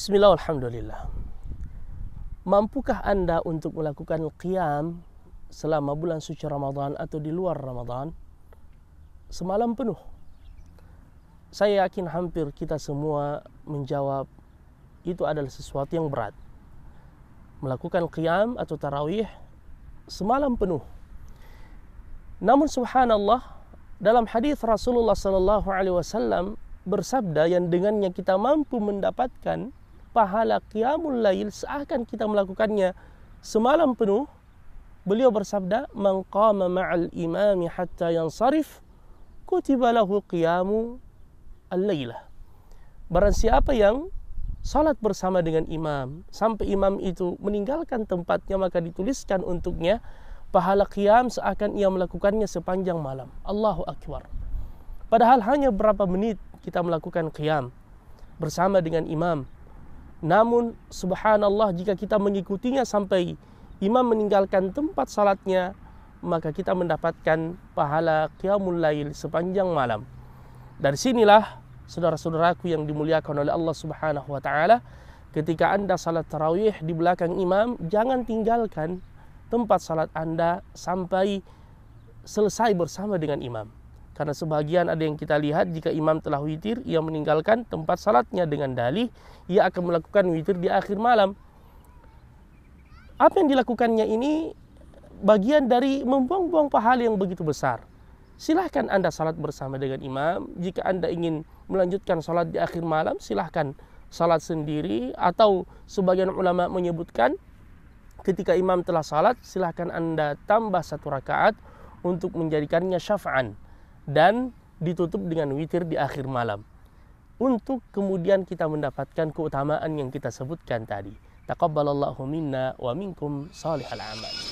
Bismillah alhamdulillah. Mampukah anda untuk melakukan qiyam selama bulan suci Ramadan atau di luar Ramadan semalam penuh? Saya yakin hampir kita semua menjawab itu adalah sesuatu yang berat. Melakukan qiyam atau tarawih semalam penuh. Namun subhanallah dalam hadis Rasulullah sallallahu alaihi wasallam bersabda yang dengannya kita mampu mendapatkan pahala qiyamul lail seakan kita melakukannya semalam penuh beliau bersabda man qama ma'al imami hatta yansarif kutiba lahu qiyamu al barang siapa yang salat bersama dengan imam sampai imam itu meninggalkan tempatnya maka dituliskan untuknya pahala qiyam seakan ia melakukannya sepanjang malam Allahu akbar padahal hanya berapa menit kita melakukan qiyam bersama dengan imam Namun subhanallah jika kita mengikutinya sampai imam meninggalkan tempat salatnya maka kita mendapatkan pahala qiyamul lail sepanjang malam. Dari sinilah saudara-saudaraku yang dimuliakan oleh Allah Subhanahu wa taala ketika Anda salat tarawih di belakang imam jangan tinggalkan tempat salat Anda sampai selesai bersama dengan imam. Karena sebahagian ada yang kita lihat jika imam telah witir, ia meninggalkan tempat salatnya dengan dalih, ia akan melakukan witir di akhir malam. Apa yang dilakukannya ini bagian dari membuang-buang pahala yang begitu besar. Silahkan anda salat bersama dengan imam. Jika anda ingin melanjutkan salat di akhir malam, silahkan salat sendiri. Atau sebagian ulama menyebutkan ketika imam telah salat, silahkan anda tambah satu rakaat untuk menjadikannya syafa'an dan ditutup dengan witir di akhir malam untuk kemudian kita mendapatkan keutamaan yang kita sebutkan tadi. Taqabbalallahu minna wa minkum salihal amal.